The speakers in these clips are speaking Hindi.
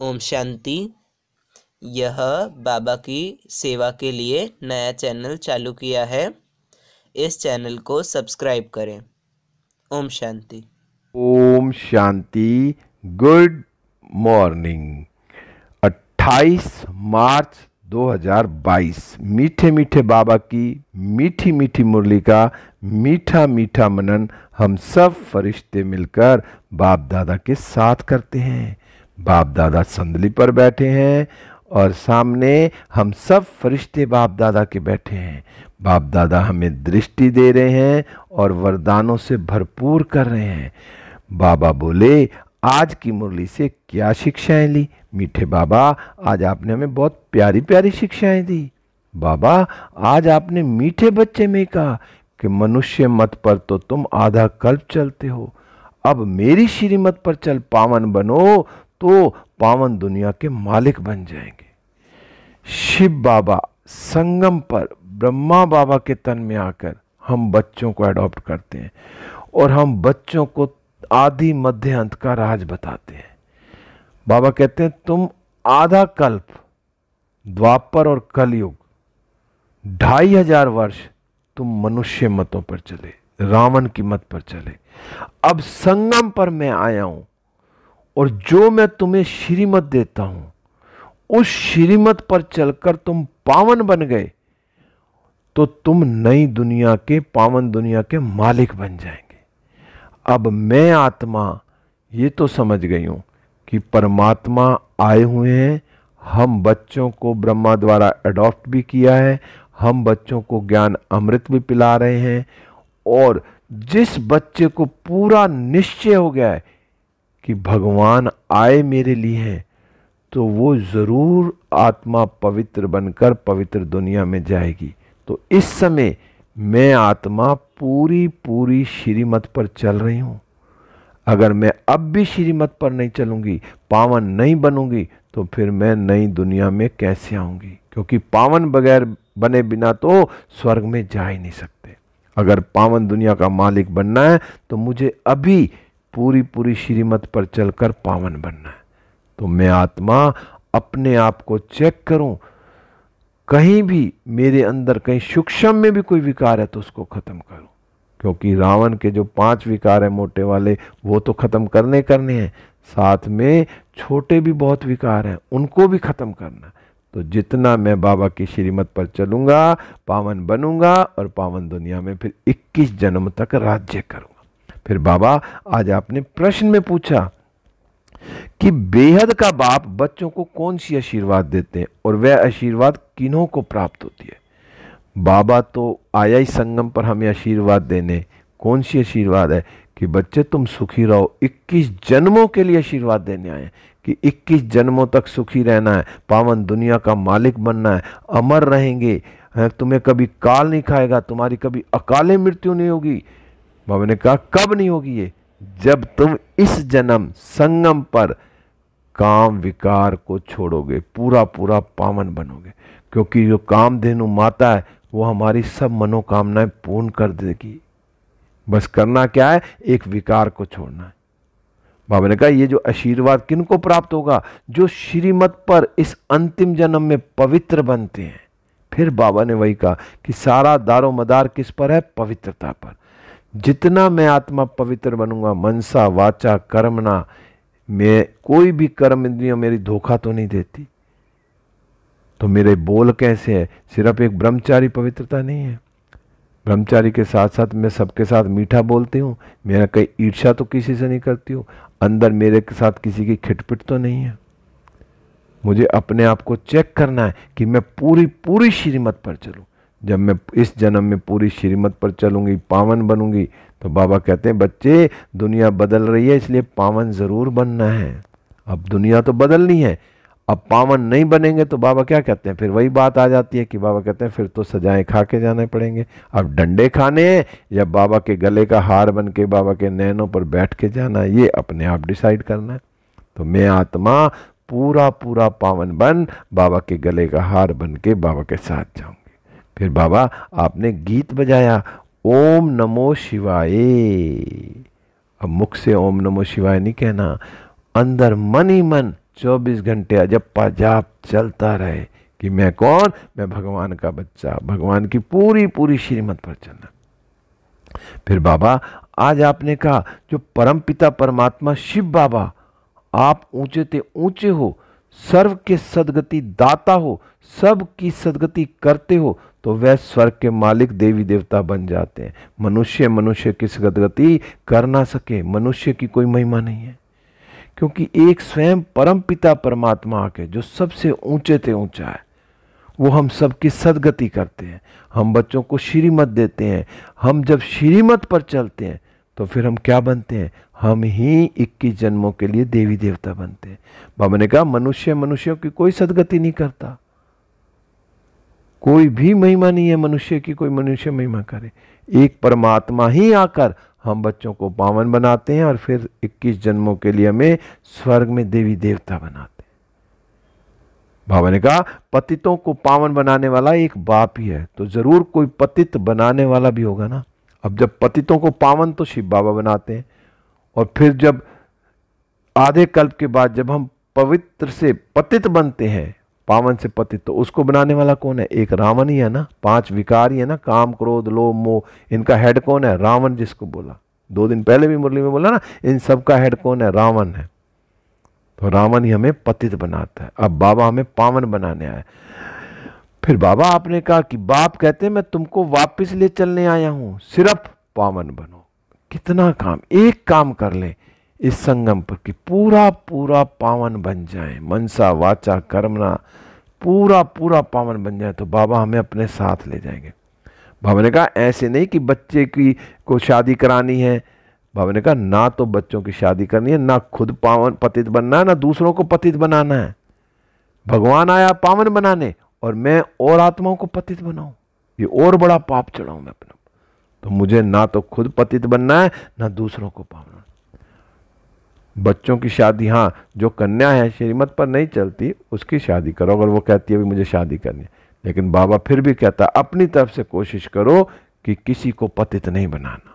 ओम शांति यह बाबा की सेवा के लिए नया चैनल चालू किया है इस चैनल को सब्सक्राइब करें ओम शांति ओम शांति गुड मॉर्निंग 28 मार्च 2022 मीठे मीठे बाबा की मीठी मीठी मुरली का मीठा मीठा मनन हम सब फरिश्ते मिलकर बाप दादा के साथ करते हैं बाप दादा संदली पर बैठे हैं और सामने हम सब फरिश्ते बाप दादा के बैठे हैं बाप दादा हमें दृष्टि दे रहे हैं और वरदानों से भरपूर कर रहे हैं बाबा बोले आज की मुरली से क्या शिक्षाएं ली मीठे बाबा आज आपने हमें बहुत प्यारी प्यारी शिक्षाएं दी बाबा आज आपने मीठे बच्चे में कहा कि मनुष्य मत पर तो तुम आधा कल्प चलते हो अब मेरी श्रीमत पर चल पावन बनो तो पावन दुनिया के मालिक बन जाएंगे शिव बाबा संगम पर ब्रह्मा बाबा के तन में आकर हम बच्चों को अडॉप्ट करते हैं और हम बच्चों को आदि मध्य अंत का राज बताते हैं बाबा कहते हैं तुम आधा कल्प द्वापर और कलयुग ढाई हजार वर्ष तुम मनुष्य मतों पर चले रावण की मत पर चले अब संगम पर मैं आया हूं और जो मैं तुम्हें श्रीमत देता हूं उस श्रीमत पर चलकर तुम पावन बन गए तो तुम नई दुनिया के पावन दुनिया के मालिक बन जाएंगे अब मैं आत्मा ये तो समझ गई हूं कि परमात्मा आए हुए हैं हम बच्चों को ब्रह्मा द्वारा एडॉप्ट भी किया है हम बच्चों को ज्ञान अमृत भी पिला रहे हैं और जिस बच्चे को पूरा निश्चय हो गया है कि भगवान आए मेरे लिए हैं तो वो ज़रूर आत्मा पवित्र बनकर पवित्र दुनिया में जाएगी तो इस समय मैं आत्मा पूरी पूरी श्रीमत पर चल रही हूँ अगर मैं अब भी श्रीमत पर नहीं चलूँगी पावन नहीं बनूँगी तो फिर मैं नई दुनिया में कैसे आऊँगी क्योंकि पावन बगैर बने बिना तो स्वर्ग में जा ही नहीं सकते अगर पावन दुनिया का मालिक बनना है तो मुझे अभी पूरी पूरी श्रीमत पर चलकर पावन बनना है तो मैं आत्मा अपने आप को चेक करूं कहीं भी मेरे अंदर कहीं सूक्ष्म में भी कोई विकार है तो उसको ख़त्म करूं क्योंकि रावण के जो पांच विकार हैं मोटे वाले वो तो ख़त्म करने करने हैं साथ में छोटे भी बहुत विकार हैं उनको भी ख़त्म करना तो जितना मैं बाबा की श्रीमत पर चलूँगा पावन बनूंगा और पावन दुनिया में फिर 21 जन्म तक राज्य करूँगा फिर बाबा आज आपने प्रश्न में पूछा कि बेहद का बाप बच्चों को कौन सी आशीर्वाद देते हैं और वह आशीर्वाद किन्हों को प्राप्त होती है बाबा तो आया ही संगम पर हमें आशीर्वाद देने कौन सी आशीर्वाद है कि बच्चे तुम सुखी रहो 21 जन्मों के लिए आशीर्वाद देने आए कि 21 जन्मों तक सुखी रहना है पावन दुनिया का मालिक बनना है अमर रहेंगे तुम्हें कभी काल नहीं खाएगा तुम्हारी कभी अकाले मृत्यु नहीं होगी बाबा ने कहा कब नहीं होगी ये जब तुम इस जन्म संगम पर काम विकार को छोड़ोगे पूरा पूरा पावन बनोगे क्योंकि जो काम धेनु माता है वो हमारी सब मनोकामनाएं पूर्ण कर देगी बस करना क्या है एक विकार को छोड़ना है बाबा ने कहा ये जो आशीर्वाद किनको प्राप्त होगा जो श्रीमत पर इस अंतिम जन्म में पवित्र बनते हैं फिर बाबा ने वही कहा कि सारा दारो मदार किस पर है पवित्रता पर जितना मैं आत्मा पवित्र बनूंगा मनसा वाचा कर्म ना मैं कोई भी कर्म इंद्रिया मेरी धोखा तो नहीं देती तो मेरे बोल कैसे है सिर्फ एक ब्रह्मचारी पवित्रता नहीं है ब्रह्मचारी के साथ साथ मैं सबके साथ मीठा बोलती हूँ मेरा कहीं ईर्षा तो किसी से नहीं करती हूँ अंदर मेरे के साथ किसी की खिटपिट तो नहीं है मुझे अपने आप को चेक करना है कि मैं पूरी पूरी श्रीमत पर चलूँ जब मैं इस जन्म में पूरी श्रीमत पर चलूँगी पावन बनूँगी तो बाबा कहते हैं बच्चे दुनिया बदल रही है इसलिए पावन ज़रूर बनना है अब दुनिया तो बदलनी है अब पावन नहीं बनेंगे तो बाबा क्या कहते हैं फिर वही बात आ जाती है कि बाबा कहते हैं फिर तो सजाएं खा के जाने पड़ेंगे अब डंडे खाने हैं या बाबा के गले का हार बन के बाबा के नैनों पर बैठ के जाना ये अपने आप डिसाइड करना है तो मैं आत्मा पूरा पूरा पावन बन बाबा के गले का हार बन के बाबा के साथ जाऊँ फिर बाबा आपने गीत बजाया ओम नमो शिवाय अब मुख से ओम नमो शिवाय नहीं कहना अंदर मन ही मन 24 घंटे अजप्पा जाप चलता रहे कि मैं कौन मैं भगवान का बच्चा भगवान की पूरी पूरी श्रीमत पर चलना फिर बाबा आज आपने कहा जो परम पिता परमात्मा शिव बाबा आप ऊंचे ते ऊंचे हो सर्व के सदगति दाता हो सब की सदगति करते हो तो वह स्वर्ग के मालिक देवी देवता बन जाते हैं मनुष्य मनुष्य की सदगति कर ना सके मनुष्य की कोई महिमा नहीं है क्योंकि एक स्वयं परम पिता परमात्मा के जो सबसे ऊंचे थे ऊंचा है वो हम सबकी सदगति करते हैं हम बच्चों को श्रीमत देते हैं हम जब श्रीमत पर चलते हैं तो फिर हम क्या बनते हैं हम ही इक्कीस जन्मों के लिए देवी देवता बनते हैं बाबा ने कहा मनुष्य मनुष्यों की कोई सदगति नहीं करता कोई भी महिमा नहीं है मनुष्य की कोई मनुष्य महिमा करे एक परमात्मा ही आकर हम बच्चों को पावन बनाते हैं और फिर 21 जन्मों के लिए हमें स्वर्ग में देवी देवता बनाते बाबा ने कहा पतितों को पावन बनाने वाला एक बाप ही है तो जरूर कोई पतित बनाने वाला भी होगा ना अब जब पतितों को पावन तो शिव बाबा बनाते हैं और फिर जब आधे कल्प के बाद जब हम पवित्र से पतित बनते हैं पावन से पतित तो उसको बनाने वाला कौन है एक रावण ही है ना पांच विकार ही है ना काम क्रोध लोभ मोह इनका हेड कौन है रावण जिसको बोला दो दिन पहले भी मुरली में बोला ना इन सब का हेड कौन है रावण है तो रावण ही हमें पतित बनाता है अब बाबा हमें पावन बनाने आए फिर बाबा आपने कहा कि बाप कहते मैं तुमको वापस ले चलने आया हूं सिर्फ पावन बनो कितना काम एक काम कर ले इस संगम पर कि पूरा पूरा पावन बन जाए मनसा वाचा कर्मना पूरा पूरा पावन बन जाए तो बाबा हमें अपने साथ ले जाएंगे बाबा ने कहा ऐसे नहीं कि बच्चे की को शादी करानी है बाबा ने कहा ना तो बच्चों की शादी करनी है ना खुद पावन पतित बनना है ना दूसरों को पतित बनाना है भगवान आया पावन बनाने और मैं और आत्माओं को पतित बनाऊं ये और बड़ा पाप चढ़ाऊं मैं अपना तो मुझे ना तो खुद पतित बनना है ना दूसरों को पावन बच्चों की शादी हाँ जो कन्या है श्रीमत पर नहीं चलती उसकी शादी करो अगर वो कहती है भी मुझे शादी करनी लेकिन बाबा फिर भी कहता अपनी तरफ से कोशिश करो कि किसी को पतित नहीं बनाना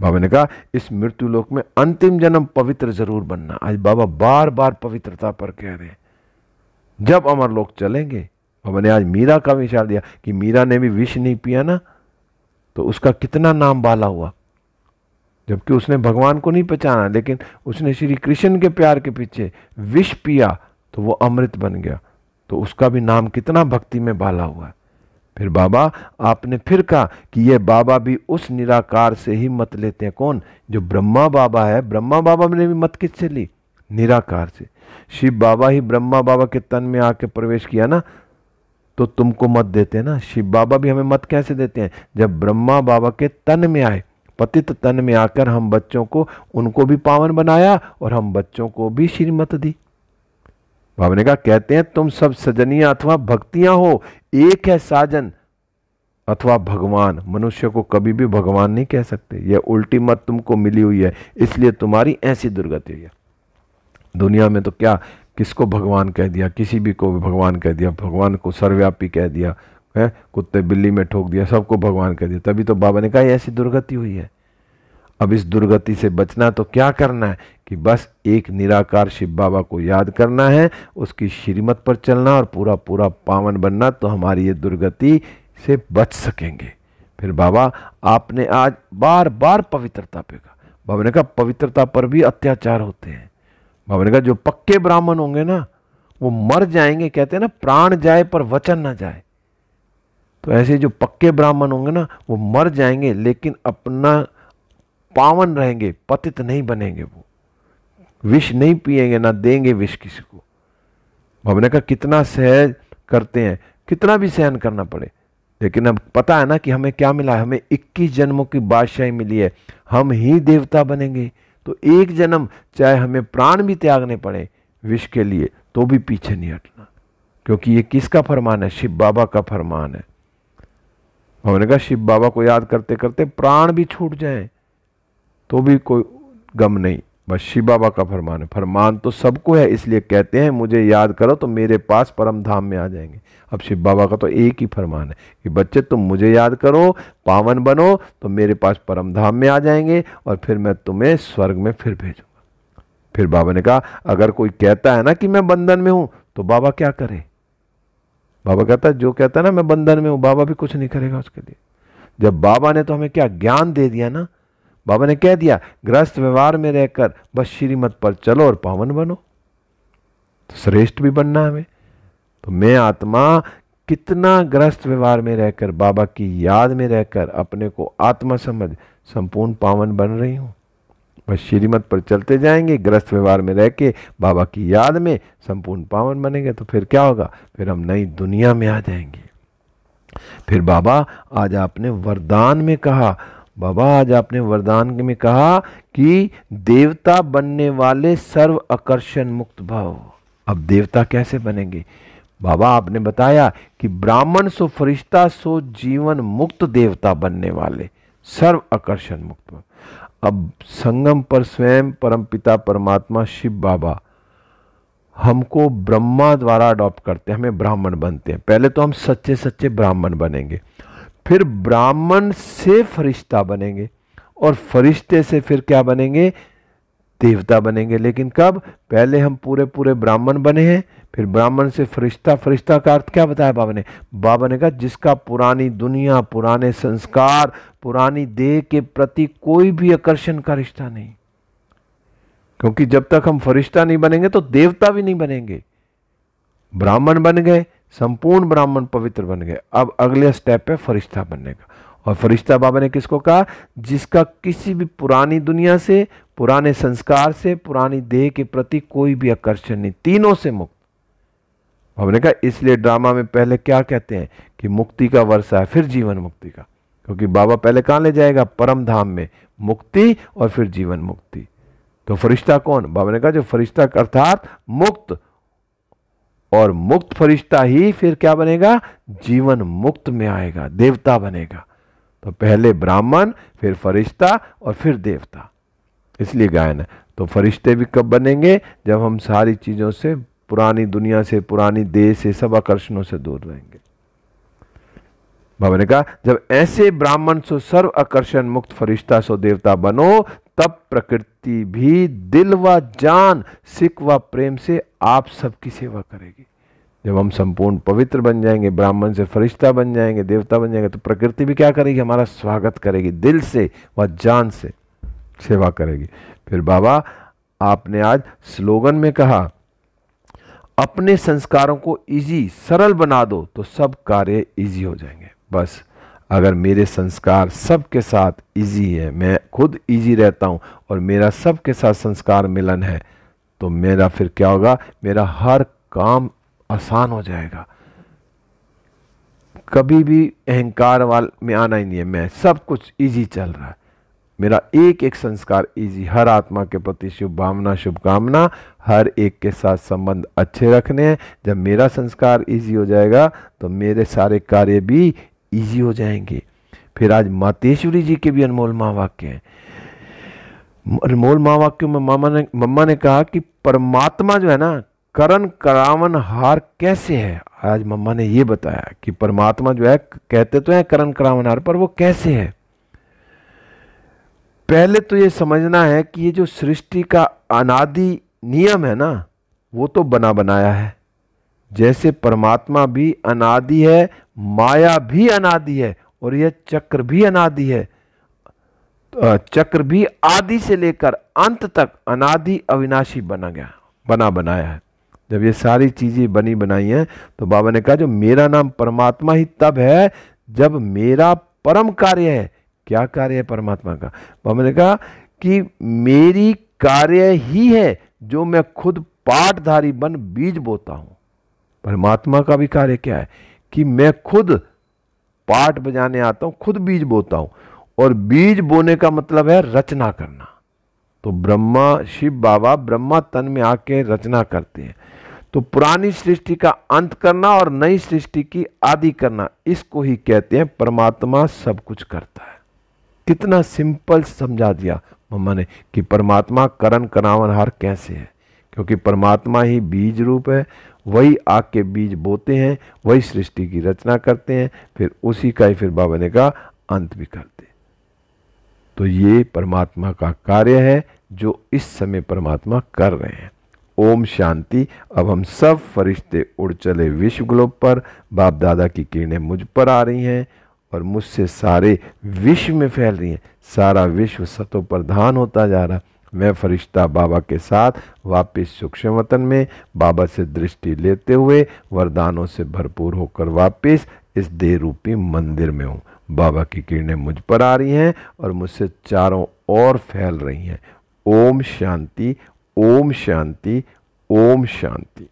बाबा ने कहा इस मृत्यु लोक में अंतिम जन्म पवित्र जरूर बनना आज बाबा बार बार पवित्रता पर कह रहे हैं जब अमर लोग चलेंगे बाबा ने आज मीरा का भी दिया कि मीरा ने भी विष नहीं पिया ना तो उसका कितना नाम बाला हुआ जबकि उसने भगवान को नहीं पहचाना लेकिन उसने श्री कृष्ण के प्यार के पीछे विष पिया तो वो अमृत बन गया तो उसका भी नाम कितना भक्ति में बाला हुआ फिर बाबा आपने फिर कहा कि ये बाबा भी उस निराकार से ही मत लेते हैं कौन जो ब्रह्मा बाबा है ब्रह्मा बाबा ने भी मत किससे ली निराकार से शिव बाबा ही ब्रह्मा बाबा के तन में आके प्रवेश किया ना तो तुमको मत देते ना शिव बाबा भी हमें मत कैसे देते हैं जब ब्रह्मा बाबा के तन में आए पतित तन में आकर हम बच्चों को उनको भी पावन बनाया और हम बच्चों को भी श्रीमत दी भावने का कहते हैं तुम सब सजनिया अथवा भक्तियां हो एक है साजन अथवा भगवान मनुष्य को कभी भी भगवान नहीं कह सकते यह उल्टी मत तुमको मिली हुई है इसलिए तुम्हारी ऐसी दुर्गति हुई है दुनिया में तो क्या किसको भगवान कह दिया किसी भी को भी भगवान कह दिया भगवान को सर्वव्यापी कह दिया है कुत्ते बिल्ली में ठोक दिया सबको भगवान कह दिया तभी तो बाबा ने कहा ऐसी दुर्गति हुई है अब इस दुर्गति से बचना तो क्या करना है कि बस एक निराकार शिव बाबा को याद करना है उसकी श्रीमत पर चलना और पूरा पूरा पावन बनना तो हमारी ये दुर्गति से बच सकेंगे फिर बाबा आपने आज बार बार पवित्रता पे कहा बाबा ने कहा पवित्रता पर भी अत्याचार होते हैं बाबा ने कहा जो पक्के ब्राह्मण होंगे ना वो मर जाएंगे कहते हैं ना प्राण जाए पर वचन ना जाए तो ऐसे जो पक्के ब्राह्मण होंगे ना वो मर जाएंगे लेकिन अपना पावन रहेंगे पतित नहीं बनेंगे वो विष नहीं पिएंगे ना देंगे विष किसी को भवने कहा कितना सहज करते हैं कितना भी सहन करना पड़े लेकिन अब पता है ना कि हमें क्या मिला है हमें 21 जन्मों की बादशाही मिली है हम ही देवता बनेंगे तो एक जन्म चाहे हमें प्राण भी त्यागने पड़े विष के लिए तो भी पीछे नहीं हटना क्योंकि ये किसका फरमान है शिव बाबा का फरमान है हमने कहा शिव बाबा को याद करते करते प्राण भी छूट जाए तो भी कोई गम नहीं बस शिव बाबा का फरमान है फरमान तो सबको है इसलिए कहते हैं मुझे याद करो तो मेरे पास परम धाम में आ जाएंगे अब शिव बाबा का तो एक ही फरमान है कि बच्चे तुम मुझे याद करो पावन बनो तो मेरे पास परम धाम में आ जाएंगे और फिर मैं तुम्हें स्वर्ग में फिर भेजूंगा फिर बाबा ने कहा अगर कोई कहता है ना कि मैं बंधन में हूँ तो बाबा क्या करे बाबा कहता जो कहता है ना मैं बंधन में हूँ बाबा भी कुछ नहीं करेगा उसके लिए जब बाबा ने तो हमें क्या ज्ञान दे दिया ना बाबा ने कह दिया ग्रस्त व्यवहार में रहकर बस श्रीमत पर चलो और पावन बनो तो श्रेष्ठ भी बनना हमें तो मैं आत्मा कितना ग्रस्त व्यवहार में रहकर बाबा की याद में रहकर अपने को आत्मा समझ संपूर्ण पावन बन रही हूं बस श्रीमत पर चलते जाएंगे ग्रस्त व्यवहार में रह के बाबा की याद में संपूर्ण पावन बनेंगे तो फिर क्या होगा फिर हम नई दुनिया में आ जाएंगे फिर बाबा आज आपने वरदान में कहा बाबा आज आपने वरदान में कहा कि देवता बनने वाले सर्व आकर्षण मुक्त भाव अब देवता कैसे बनेंगे बाबा आपने बताया कि ब्राह्मण सो फरिश्ता सो जीवन मुक्त देवता बनने वाले सर्व आकर्षण मुक्त अब संगम पर स्वयं परमपिता परमात्मा शिव बाबा हमको ब्रह्मा द्वारा अडॉप्ट करते हैं हमें ब्राह्मण बनते हैं पहले तो हम सच्चे सच्चे ब्राह्मण बनेंगे फिर ब्राह्मण से फरिश्ता बनेंगे और फरिश्ते से फिर क्या बनेंगे देवता बनेंगे लेकिन कब पहले हम पूरे पूरे ब्राह्मण बने हैं फिर ब्राह्मण से फरिश्ता फरिश्ता का अर्थ क्या बताया बाबा ने बाबा ने कहा जिसका पुरानी दुनिया पुराने संस्कार पुरानी देह के प्रति कोई भी आकर्षण का रिश्ता नहीं क्योंकि जब तक हम फरिश्ता नहीं बनेंगे तो देवता भी नहीं बनेंगे ब्राह्मण बन गए संपूर्ण ब्राह्मण पवित्र बन गए अब अगले स्टेप है फरिश्ता बनने का और फरिश्ता बाबा ने किसको कहा जिसका किसी भी पुरानी दुनिया से पुराने संस्कार से पुरानी देह के प्रति कोई भी आकर्षण नहीं तीनों से मुक्त हमने कहा इसलिए ड्रामा में पहले क्या कहते हैं कि मुक्ति का वर्षा है फिर जीवन मुक्ति का क्योंकि बाबा पहले कहां ले जाएगा परम धाम में मुक्ति और फिर जीवन मुक्ति तो फरिश्ता कौन बाबा ने कहा जो फरिश्ता अर्थात मुक्त और मुक्त फरिश्ता ही फिर क्या बनेगा जीवन मुक्त में आएगा देवता बनेगा तो पहले ब्राह्मण फिर फरिश्ता और फिर देवता इसलिए गायन है तो फरिश्ते भी कब बनेंगे जब हम सारी चीज़ों से पुरानी दुनिया से पुरानी देश से सब आकर्षणों से दूर रहेंगे बाबा ने कहा जब ऐसे ब्राह्मण सो सर्व आकर्षण मुक्त फरिश्ता सो देवता बनो तब प्रकृति भी दिल व जान सिख व प्रेम से आप सबकी सेवा करेगी जब हम संपूर्ण पवित्र बन जाएंगे ब्राह्मण से फरिश्ता बन जाएंगे देवता बन जाएंगे तो प्रकृति भी क्या करेगी हमारा स्वागत करेगी दिल से व जान से सेवा करेगी फिर बाबा आपने आज स्लोगन में कहा अपने संस्कारों को इजी सरल बना दो तो सब कार्य इजी हो जाएंगे बस अगर मेरे संस्कार सबके साथ इजी है मैं खुद इजी रहता हूँ और मेरा सबके साथ संस्कार मिलन है तो मेरा फिर क्या होगा मेरा हर काम आसान हो जाएगा कभी भी अहंकार वाल में आना ही नहीं है मैं सब कुछ इजी चल रहा है मेरा एक एक संस्कार इजी हर आत्मा के प्रति शुभ भावना शुभकामना हर एक के साथ संबंध अच्छे रखने हैं जब मेरा संस्कार इजी हो जाएगा तो मेरे सारे कार्य भी इजी हो जाएंगे फिर आज मातेश्वरी जी के भी अनमोल महावाक्य हैं अनमोल महावाक्यों में मामा ने मम्मा ने कहा कि परमात्मा जो है ना करण करावन हार कैसे है आज मम्मा ने ये बताया कि परमात्मा जो है कहते तो है करण करावन हार पर वो कैसे है पहले तो ये समझना है कि ये जो सृष्टि का अनादि नियम है ना वो तो बना बनाया है जैसे परमात्मा भी अनादि है माया भी अनादि है और यह चक्र भी अनादि है चक्र भी आदि से लेकर अंत तक अनादि अविनाशी बना गया बना बनाया है जब ये सारी चीज़ें बनी बनाई हैं तो बाबा ने कहा जो मेरा नाम परमात्मा ही तब है जब मेरा परम कार्य है क्या कार्य है परमात्मा का बाबा तो ने कहा कि मेरी कार्य ही है जो मैं खुद पाठधारी बन बीज बोता हूं परमात्मा का भी कार्य क्या है कि मैं खुद पाठ बजाने आता हूं खुद बीज बोता हूं और बीज बोने का मतलब है रचना करना तो ब्रह्मा शिव बाबा ब्रह्मा तन में आके रचना करते हैं तो पुरानी सृष्टि का अंत करना और नई सृष्टि की आदि करना इसको ही कहते हैं परमात्मा सब कुछ करता है कितना सिंपल समझा दिया मम्मा ने कि परमात्मा करण हार कैसे है क्योंकि परमात्मा ही बीज रूप है वही आग के बीज बोते हैं वही सृष्टि की रचना करते हैं फिर उसी का ही फिर बाबा ने कहा अंत भी करते तो ये परमात्मा का कार्य है जो इस समय परमात्मा कर रहे हैं ओम शांति अब हम सब फरिश्ते उड़ चले विश्व ग्लोब पर बाप दादा की किरणें मुझ पर आ रही हैं और मुझसे सारे विश्व में फैल रही हैं सारा विश्व सतो प्रधान होता जा रहा मैं फरिश्ता बाबा के साथ वापस सूक्ष्म वतन में बाबा से दृष्टि लेते हुए वरदानों से भरपूर होकर वापस इस देह रूपी मंदिर में हूँ बाबा की किरणें मुझ पर आ रही हैं और मुझसे चारों ओर फैल रही हैं ओम शांति ओम शांति ओम शांति